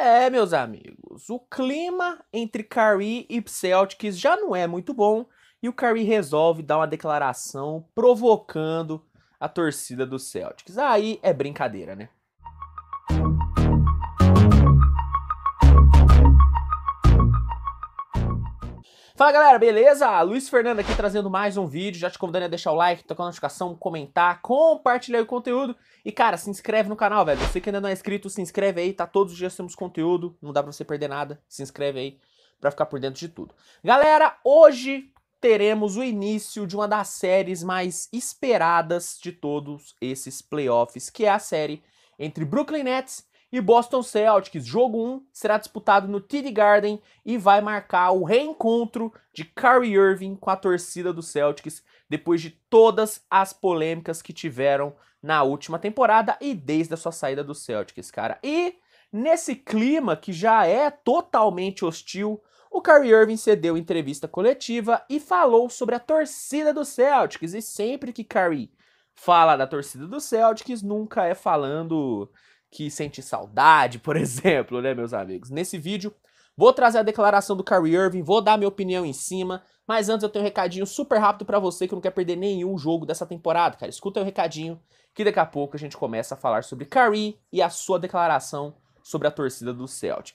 É, meus amigos, o clima entre Curry e Celtics já não é muito bom e o Curry resolve dar uma declaração provocando a torcida do Celtics. Aí é brincadeira, né? Fala galera, beleza? Luiz Fernando aqui trazendo mais um vídeo, já te convidando a deixar o like, tocar a notificação, comentar, compartilhar o conteúdo e cara, se inscreve no canal, velho. Você que ainda não é inscrito, se inscreve aí, tá? Todos os dias temos conteúdo, não dá pra você perder nada, se inscreve aí pra ficar por dentro de tudo. Galera, hoje teremos o início de uma das séries mais esperadas de todos esses playoffs, que é a série entre Brooklyn Nets e Boston Celtics, jogo 1, será disputado no TD Garden e vai marcar o reencontro de Kyrie Irving com a torcida do Celtics depois de todas as polêmicas que tiveram na última temporada e desde a sua saída do Celtics, cara. E nesse clima que já é totalmente hostil, o Kyrie Irving cedeu entrevista coletiva e falou sobre a torcida do Celtics. E sempre que Kyrie fala da torcida do Celtics, nunca é falando que sente saudade, por exemplo, né, meus amigos? Nesse vídeo, vou trazer a declaração do Kyrie Irving, vou dar minha opinião em cima, mas antes eu tenho um recadinho super rápido para você que não quer perder nenhum jogo dessa temporada, cara. Escuta o recadinho que daqui a pouco a gente começa a falar sobre Kyrie e a sua declaração sobre a torcida do Celtic.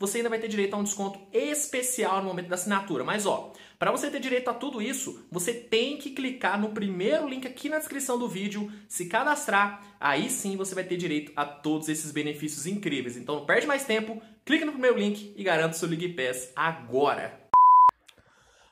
você ainda vai ter direito a um desconto especial no momento da assinatura. Mas ó, para você ter direito a tudo isso, você tem que clicar no primeiro link aqui na descrição do vídeo, se cadastrar, aí sim você vai ter direito a todos esses benefícios incríveis. Então não perde mais tempo, clica no primeiro link e garanta o seu League Pass agora.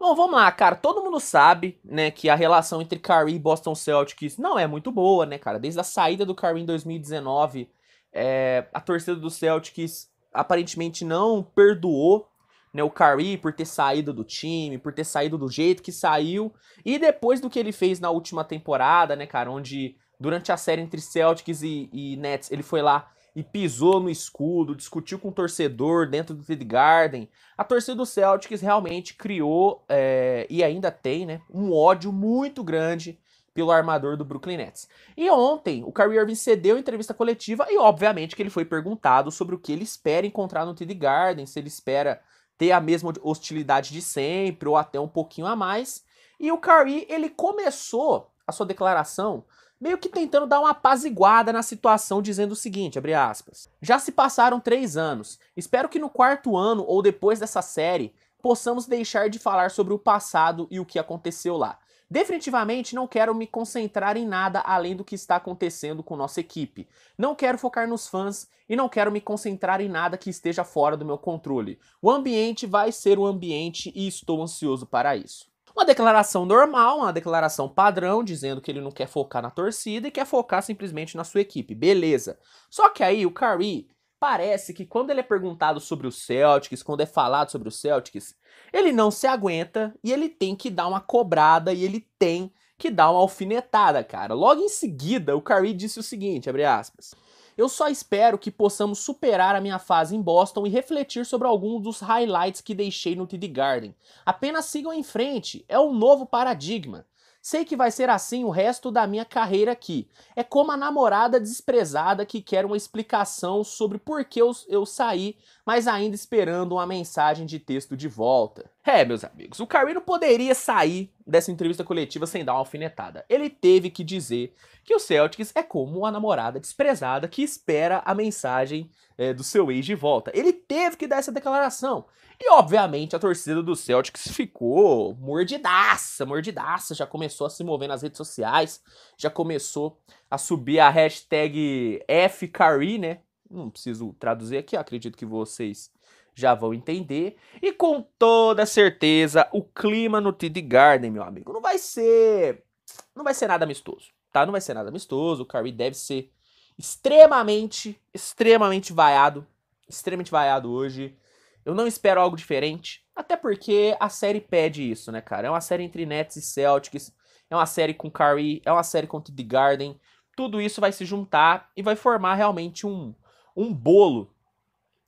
Bom, vamos lá, cara. Todo mundo sabe, né, que a relação entre Curry e Boston Celtics não é muito boa, né, cara? Desde a saída do Curry em 2019, é, a torcida do Celtics aparentemente não perdoou né, o Curry por ter saído do time, por ter saído do jeito que saiu. E depois do que ele fez na última temporada, né, cara, onde durante a série entre Celtics e, e Nets, ele foi lá e pisou no escudo, discutiu com o torcedor dentro do Ted Garden. A torcida do Celtics realmente criou é, e ainda tem, né, um ódio muito grande pelo armador do Brooklyn Nets. E ontem, o Kyrie Irving cedeu entrevista coletiva e, obviamente, que ele foi perguntado sobre o que ele espera encontrar no TD Garden, se ele espera ter a mesma hostilidade de sempre ou até um pouquinho a mais. E o Kyrie, ele começou a sua declaração meio que tentando dar uma apaziguada na situação, dizendo o seguinte, abre aspas, já se passaram três anos, espero que no quarto ano ou depois dessa série possamos deixar de falar sobre o passado e o que aconteceu lá. Definitivamente não quero me concentrar em nada além do que está acontecendo com nossa equipe. Não quero focar nos fãs e não quero me concentrar em nada que esteja fora do meu controle. O ambiente vai ser o ambiente e estou ansioso para isso. Uma declaração normal, uma declaração padrão, dizendo que ele não quer focar na torcida e quer focar simplesmente na sua equipe. Beleza. Só que aí o Kari parece que quando ele é perguntado sobre o Celtics, quando é falado sobre o Celtics, ele não se aguenta e ele tem que dar uma cobrada e ele tem que dar uma alfinetada, cara. Logo em seguida, o Curry disse o seguinte, abre aspas: eu só espero que possamos superar a minha fase em Boston e refletir sobre alguns dos highlights que deixei no TD Garden. Apenas sigam em frente, é um novo paradigma. Sei que vai ser assim o resto da minha carreira aqui. É como a namorada desprezada que quer uma explicação sobre por que eu, eu saí mas ainda esperando uma mensagem de texto de volta. É, meus amigos, o Kyrie não poderia sair dessa entrevista coletiva sem dar uma alfinetada. Ele teve que dizer que o Celtics é como a namorada desprezada que espera a mensagem é, do seu ex de volta. Ele teve que dar essa declaração. E, obviamente, a torcida do Celtics ficou mordidaça, mordidaça. Já começou a se mover nas redes sociais, já começou a subir a hashtag FKyrie, né? não preciso traduzir aqui, acredito que vocês já vão entender. E com toda certeza, o clima no TD Garden, meu amigo, não vai ser não vai ser nada amistoso, tá? Não vai ser nada amistoso. O Curry deve ser extremamente, extremamente vaiado, extremamente vaiado hoje. Eu não espero algo diferente, até porque a série pede isso, né, cara? É uma série entre Nets e Celtics, é uma série com Curry, é uma série com TD Garden. Tudo isso vai se juntar e vai formar realmente um um bolo.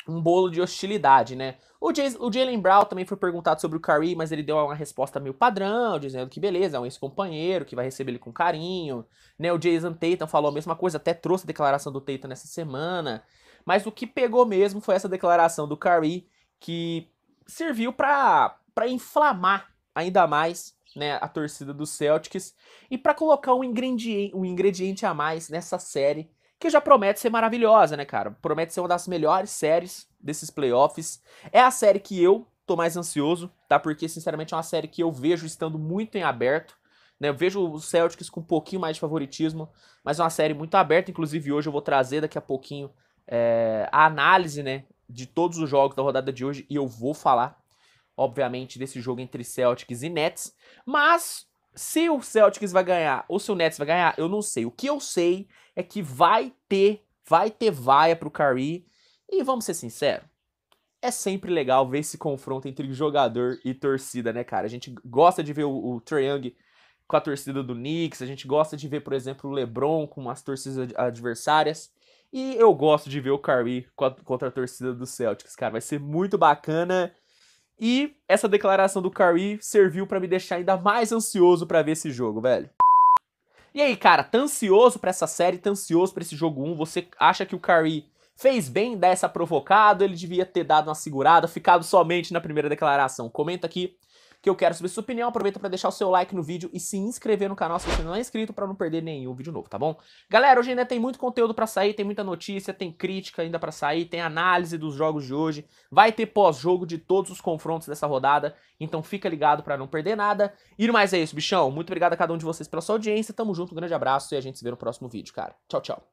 Um bolo de hostilidade, né? O, Jays, o Jalen Brown também foi perguntado sobre o Curry, mas ele deu uma resposta meio padrão, dizendo que beleza, é um ex-companheiro, que vai receber ele com carinho. Né? O Jason Tatum falou a mesma coisa, até trouxe a declaração do Tatum nessa semana. Mas o que pegou mesmo foi essa declaração do Curry, que serviu para inflamar ainda mais né, a torcida dos Celtics e para colocar um ingrediente, um ingrediente a mais nessa série que já promete ser maravilhosa, né, cara? Promete ser uma das melhores séries desses playoffs. É a série que eu tô mais ansioso, tá? Porque, sinceramente, é uma série que eu vejo estando muito em aberto. Né? Eu vejo os Celtics com um pouquinho mais de favoritismo, mas é uma série muito aberta. Inclusive, hoje eu vou trazer daqui a pouquinho é, a análise, né? De todos os jogos da rodada de hoje e eu vou falar, obviamente, desse jogo entre Celtics e Nets. Mas se o Celtics vai ganhar ou se o Nets vai ganhar, eu não sei. O que eu sei é que vai ter, vai ter vaia pro Curry. E vamos ser sinceros, é sempre legal ver esse confronto entre jogador e torcida, né, cara? A gente gosta de ver o, o Trae Young com a torcida do Knicks, a gente gosta de ver, por exemplo, o LeBron com as torcidas adversárias. E eu gosto de ver o Curry contra a torcida do Celtics, cara. Vai ser muito bacana. E essa declaração do Curry serviu para me deixar ainda mais ansioso para ver esse jogo, velho. E aí, cara, tá ansioso pra essa série, tá ansioso pra esse jogo 1? Você acha que o Curry fez bem dessa essa provocada? Ele devia ter dado uma segurada, ficado somente na primeira declaração? Comenta aqui que eu quero saber sua opinião. Aproveita para deixar o seu like no vídeo e se inscrever no canal se você não é inscrito para não perder nenhum vídeo novo, tá bom? Galera, hoje ainda tem muito conteúdo para sair, tem muita notícia, tem crítica ainda para sair, tem análise dos jogos de hoje, vai ter pós-jogo de todos os confrontos dessa rodada, então fica ligado para não perder nada. E mais é isso, bichão. Muito obrigado a cada um de vocês pela sua audiência. Tamo junto, um grande abraço e a gente se vê no próximo vídeo, cara. Tchau, tchau.